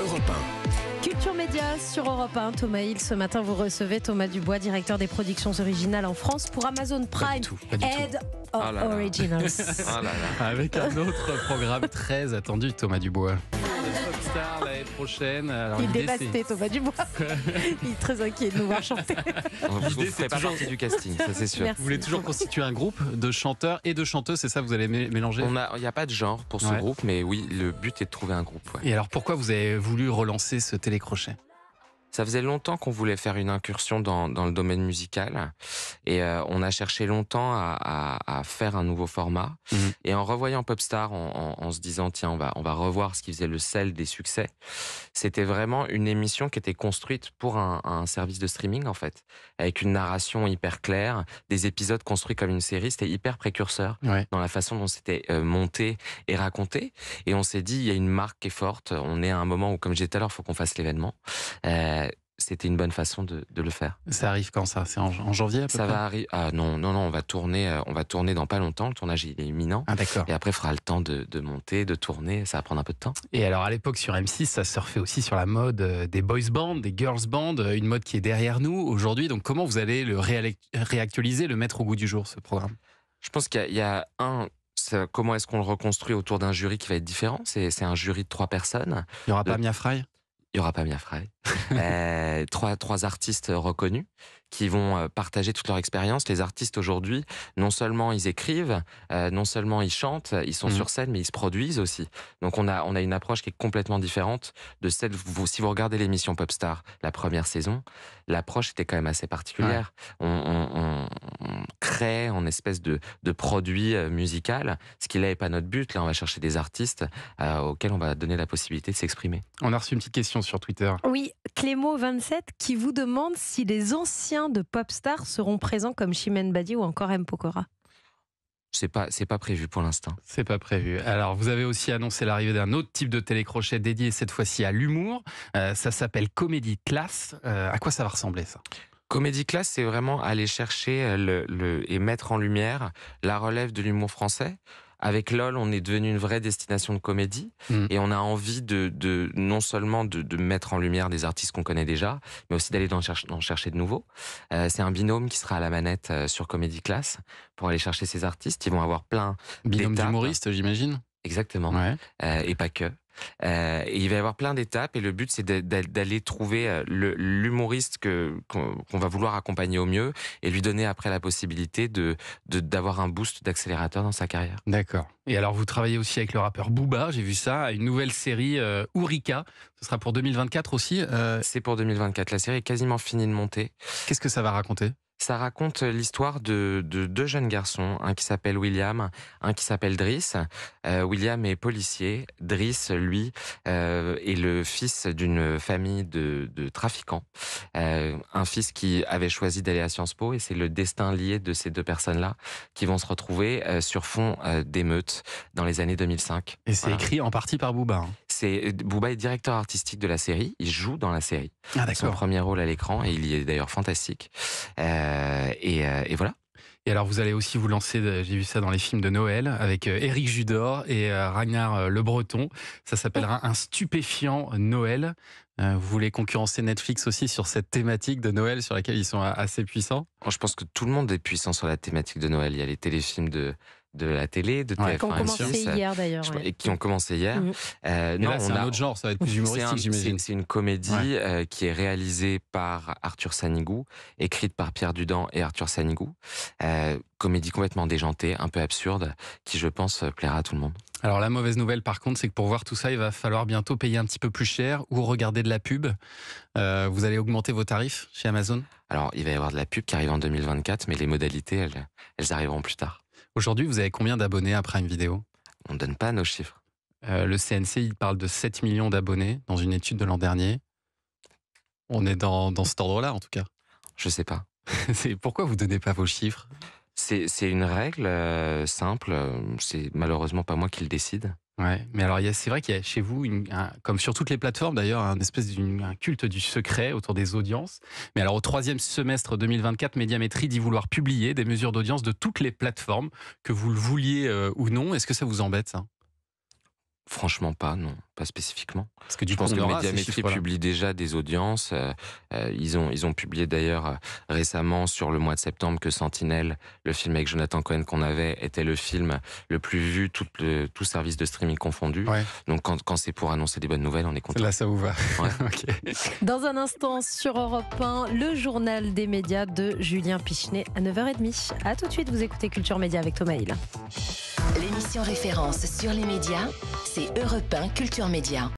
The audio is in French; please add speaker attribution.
Speaker 1: Europe Culture Média sur Europe 1. Thomas Hill, ce matin, vous recevez Thomas Dubois, directeur des productions originales en France pour Amazon Prime. Head ah Originals.
Speaker 2: Ah Avec un autre programme très attendu, Thomas Dubois l'année prochaine. Alors, il est dévasté,
Speaker 1: Dubois. il est très inquiet de nous voir chanter.
Speaker 2: L'idée, c'est pas partie du casting, ça c'est sûr. Vous voulez toujours constituer un groupe de chanteurs et de chanteuses, c'est ça vous
Speaker 1: allez mélanger Il n'y a, pas de genre pour ce groupe, mais oui, le but est de trouver un groupe.
Speaker 2: Et alors pourquoi vous avez voulu relancer ce télécrochet
Speaker 1: ça faisait longtemps qu'on voulait faire une incursion dans, dans le domaine musical et euh, on a cherché longtemps à, à, faire un nouveau format. Mmh. Et en revoyant Popstar, en, en, se disant tiens on va on va revoir ce qui faisait le sel des succès, c'était vraiment une émission qui était construite pour un, service de streaming en fait, avec une narration hyper claire, des épisodes construits comme une série. C'était hyper précurseur dans la façon dont c'était euh, monté et raconté. Et on s'est dit il y a une marque qui est forte. On est à un moment où comme j'ai dit tout à l'heure, faut qu'on fasse l'événement. Euh, c'était une bonne façon de, le faire.
Speaker 2: Ça arrive quand ça C'est en, janvier Ça va arriver.
Speaker 1: Ah non, non, non, on va tourner, euh, on va tourner dans pas longtemps. Le tournage est imminent. Ah, d'accord. Et après, il fera le temps de, monter, de tourner. Ça va prendre un peu de temps.
Speaker 2: Et alors à l'époque sur M6, ça surfait aussi sur la mode euh, des boys bands, des girls bands, euh, une mode qui est derrière nous aujourd'hui. Donc comment vous allez le réactualiser, le mettre au goût du jour ce programme
Speaker 1: Je pense qu'il y, y a un comment est-ce qu'on le reconstruit autour d'un jury qui va être différent C'est un jury de trois personnes. Il n'y aura pas Mia Fry il n'y aura pas Fry. euh, trois artistes reconnus qui vont euh, partager toute leur expérience. Les artistes aujourd'hui, non seulement ils écrivent, euh, non seulement ils chantent, euh, ils sont mmh. sur scène, mais ils se produisent aussi. Donc on a, on a une approche qui est complètement différente de celle, vous, si vous regardez l'émission Popstar, la première saison, l'approche était quand même assez particulière. On, crée en espèce de, de produit musical, ce qui n'est pas notre but. Là, on va chercher des artistes auxquels on va donner la possibilité de s'exprimer. On
Speaker 2: a reçu une petite question sur
Speaker 1: Twitter. Oui, Clémo27 qui vous demande si les anciens de pop stars seront présents comme Chimène Badi ou encore M. Pokora c'est pas, c'est pas prévu pour l'instant. C'est pas prévu.
Speaker 2: Alors, vous avez aussi annoncé l'arrivée d'un autre type de télécrochet dédié cette fois-ci à l'humour. Euh, ça s'appelle Comédie Classe. Euh, à quoi ça va ressembler ça
Speaker 1: Comédie Classe, c'est vraiment aller chercher euh, le, et mettre en lumière la relève de l'humour français. Avec LOL, on est devenu une vraie destination de comédie mm. et on a envie de, non seulement de, mettre en lumière des artistes qu'on connaît déjà, mais aussi d'aller en, chercher, de nouveaux. Euh, c'est un binôme qui sera à la manette euh, sur Comédie Class pour aller chercher ces artistes. Ils vont avoir plein binôme d'humoristes, j'imagine. Exactement. Euh, et pas que. Euh, il va y avoir plein d'étapes et le but c'est d'aller trouver euh, l'humoriste qu'on va vouloir accompagner au mieux et lui donner après la possibilité de d'avoir un boost d'accélérateur dans sa carrière.
Speaker 2: D'accord. Et alors vous travaillez aussi avec le rappeur Booba, j'ai vu ça, une nouvelle série euh, OURIKA,
Speaker 1: Ce sera pour 2024 aussi. C'est pour 2024. La série est quasiment finie de monter. Qu'est-ce que ça va raconter ça raconte l'histoire de, deux jeunes garçons, un qui s'appelle William, un qui s'appelle Driss. Euh, William est policier, Driss, lui, euh, est le fils d'une famille de, trafiquants. Euh, un fils qui avait choisi d'aller à Sciences Po et c'est le destin lié de ces deux personnes-là qui vont se retrouver sur fond d'émeutes dans les années 2005. Et c'est écrit
Speaker 2: en partie par Bouba. Hein
Speaker 1: c'est euh, est directeur artistique de la série. Il joue dans la série. Ah, Son premier rôle à l'écran et il y est d'ailleurs fantastique. Euh, euh, et, voilà. Et alors, vous allez aussi vous lancer, j'ai vu ça dans les
Speaker 2: films de Noël, avec Eric Judor et Ragnar Le Breton. Ça s'appellera Un stupéfiant Noël. Vous voulez concurrencer Netflix aussi sur cette thématique de Noël sur laquelle ils sont assez
Speaker 1: puissants Je pense que tout le monde est puissant sur la thématique de Noël. Il y a les téléfilms de de la télé, de TF1 qui ont commencé hier d'ailleurs. Et qui ont commencé hier. Mm. Euh, non, là, c'est un autre genre, ça va être plus humoristique, j'imagine. C'est une comédie euh, qui est réalisée par Arthur Sanigou, écrite par Pierre Dudan et Arthur Sanigou. Euh, comédie complètement déjantée, un peu absurde, qui je pense plaira à tout le monde.
Speaker 2: Alors la mauvaise nouvelle par contre, c'est que pour voir tout ça, il va falloir bientôt payer un petit peu plus cher ou regarder de la pub. vous allez augmenter vos tarifs chez Amazon
Speaker 1: Alors il va y avoir de la pub qui arrive en 2024, mais les modalités, elles, elles arriveront plus tard.
Speaker 2: Aujourd'hui, vous avez combien d'abonnés à Prime Vidéo On ne donne pas nos chiffres. Euh, le CNC, il parle de 7 millions d'abonnés dans une étude de l'an dernier. On est dans, cet ordre-là, en tout cas. Je sais pas.
Speaker 1: Pourquoi vous donnez pas vos chiffres c'est une règle euh, simple. Euh, c'est malheureusement pas moi qui le décide.
Speaker 2: Ouais, mais alors c'est vrai qu'il y a chez vous, comme sur toutes les plateformes d'ailleurs, un espèce d'un culte du secret autour des audiences. Mais alors au troisième semestre 2024, Médiamétrie dit vouloir publier des mesures d'audience de toutes les plateformes, que vous le vouliez euh, ou non. Est-ce que ça vous embête ça
Speaker 1: Franchement pas, non, pas spécifiquement. Parce que tu je que pense que Médiamétrie publie déjà des audiences. Euh, euh, ils, ont, ils ont publié d'ailleurs euh, récemment sur le mois de septembre que Sentinelle, le film avec Jonathan Cohen qu'on avait, était le film le plus vu, tout, service de streaming confondu. Donc quand, c'est pour annoncer des bonnes nouvelles, on est content. Là, ça vous va. Dans un instant, sur Europe 1, le journal des médias de Julien Pichenet à 9h30. À tout de suite, vous écoutez Culture Média avec Thomas Hill référence sur les médias, c'est Europe 1 Culture Média.